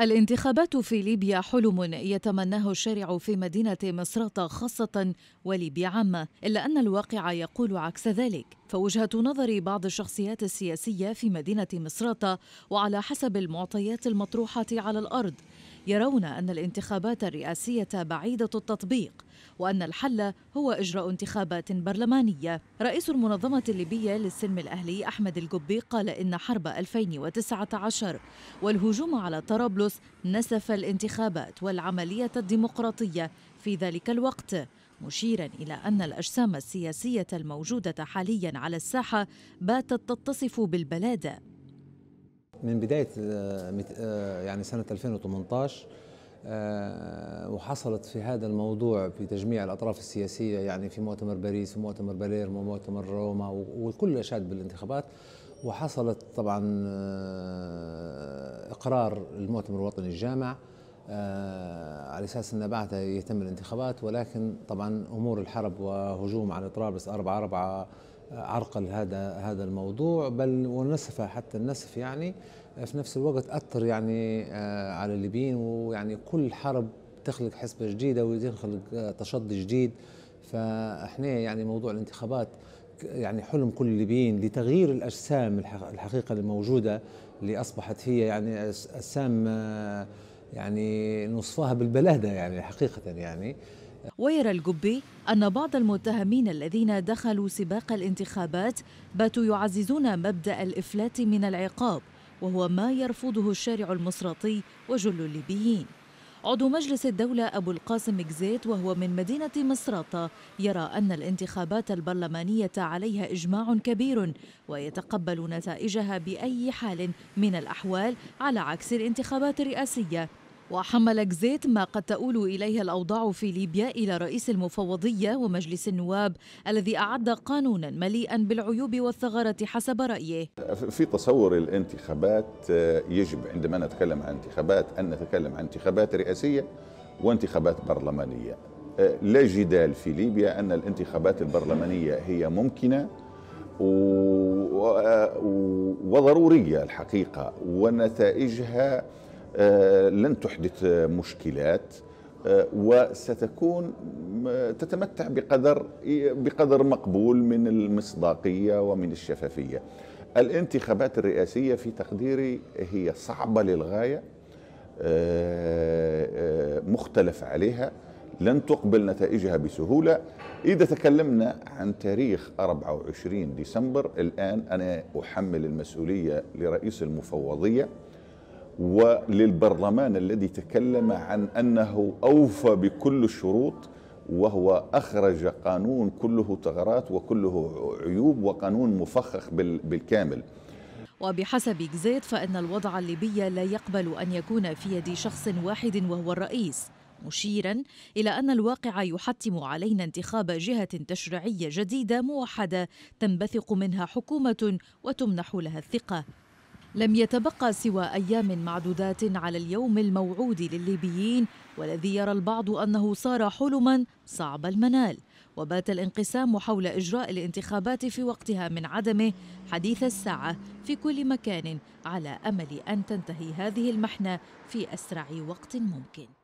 الانتخابات في ليبيا حلم يتمناه الشارع في مدينة مصراتة خاصة وليبيا عامة، إلا أن الواقع يقول عكس ذلك، فوجهة نظر بعض الشخصيات السياسية في مدينة مصراتة وعلى حسب المعطيات المطروحة على الأرض يرون أن الانتخابات الرئاسية بعيدة التطبيق وأن الحل هو إجراء انتخابات برلمانية رئيس المنظمة الليبية للسلم الأهلي أحمد القبي قال إن حرب 2019 والهجوم على طرابلس نسف الانتخابات والعملية الديمقراطية في ذلك الوقت مشيرا الى ان الاجسام السياسيه الموجوده حاليا على الساحه باتت تتصف بالبلاده من بداية آه، آه، يعني سنة 2018 آه، وحصلت في هذا الموضوع في تجميع الأطراف السياسية يعني في مؤتمر باريس ومؤتمر باليرمو ومؤتمر روما والكل أشاد بالانتخابات وحصلت طبعا إقرار المؤتمر الوطني الجامع على اساس ان بعدها يتم الانتخابات ولكن طبعا امور الحرب وهجوم على طرابلس 4 4 عرقل هذا هذا الموضوع بل ونسف حتى النسف يعني في نفس الوقت اثر يعني آه، على الليبيين ويعني كل حرب تخلق حسبه جديده وتخلق تشظي جديد فاحنا يعني موضوع الانتخابات يعني حلم كل الليبيين لتغيير الاجسام الحقيقه الموجوده اللي اصبحت هي يعني اجسام آه، يعني نصفها بالبلاده يعني حقيقه يعني ويرى الجبي أن بعض المتهمين الذين دخلوا سباق الانتخابات باتوا يعززون مبدأ الإفلات من العقاب وهو ما يرفضه الشارع المصراتي وجل الليبيين عضو مجلس الدولة أبو القاسم إكزيت وهو من مدينة مصراتة يرى أن الانتخابات البرلمانية عليها إجماع كبير ويتقبل نتائجها بأي حال من الأحوال على عكس الانتخابات الرئاسية وحمل زيت ما قد تؤول إليه الأوضاع في ليبيا إلى رئيس المفوضية ومجلس النواب الذي أعد قانونا مليئا بالعيوب والثغرات حسب رأيه في تصور الانتخابات آه، يجب عندما نتكلم عن انتخابات أن نتكلم عن انتخابات رئاسية وانتخابات برلمانية آه، لا جدال في ليبيا أن الانتخابات البرلمانية هي ممكنة آه، وضرورية الحقيقة ونتائجها آه، لن تحدث مشكلات آه، وستكون آه، تتمتع بقدر بقدر مقبول من المصداقيه ومن الشفافيه. الانتخابات الرئاسيه في تقديري هي صعبه للغايه مختلف عليها لن تقبل نتائجها بسهوله اذا تكلمنا عن تاريخ 24 ديسمبر الان انا احمل المسؤوليه لرئيس المفوضيه وللبرلمان الذي تكلم عن أنه أوفى بكل الشروط وهو أخرج قانون كله ثغرات وكله عيوب وقانون مفخخ بالكامل وبحسب جزيت فإن الوضع الليبي لا يقبل أن يكون في يد شخص واحد وهو الرئيس مشيرا الى ان الواقع يحتم علينا انتخاب جهه تشريعيه جديده موحده تنبثق منها حكومه وتمنح لها الثقه لم يتبقى سوى ايام معدودات على اليوم الموعود للليبيين والذي يرى البعض انه صار حلما صعب المنال وبات الانقسام حول اجراء الانتخابات في وقتها من عدمه حديث الساعه في كل مكان على امل ان تنتهي هذه المحنه في اسرع وقت ممكن